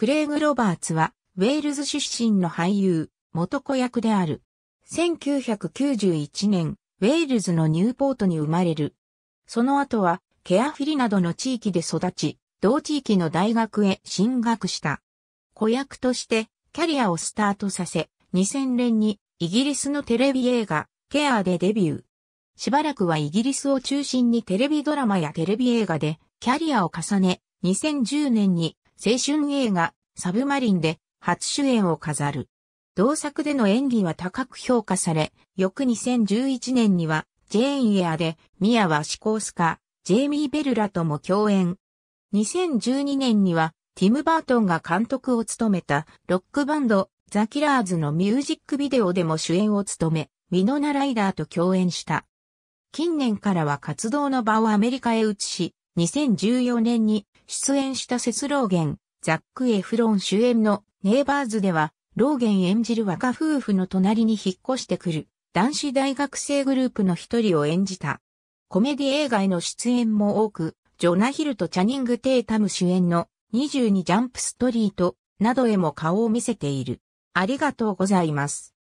クレイグ・ロバーツは、ウェールズ出身の俳優、元子役である。1991年、ウェールズのニューポートに生まれる。その後は、ケアフィリなどの地域で育ち、同地域の大学へ進学した。子役として、キャリアをスタートさせ、2000年に、イギリスのテレビ映画、ケアでデビュー。しばらくはイギリスを中心にテレビドラマやテレビ映画で、キャリアを重ね、2010年に青春映画、サブマリンで初主演を飾る。同作での演技は高く評価され、翌2011年には、ジェーン・エアで、ミアはシコースカ、ジェイミー・ベルラとも共演。2012年には、ティム・バートンが監督を務めた、ロックバンド、ザ・キラーズのミュージックビデオでも主演を務め、ミノナ・ライダーと共演した。近年からは活動の場をアメリカへ移し、2014年に出演したセス・ローゲン、ザック・エフロン主演のネイバーズでは、ローゲン演じる若夫婦の隣に引っ越してくる男子大学生グループの一人を演じた。コメディ映画への出演も多く、ジョナヒルとチャニング・テイタム主演の22ジャンプストリートなどへも顔を見せている。ありがとうございます。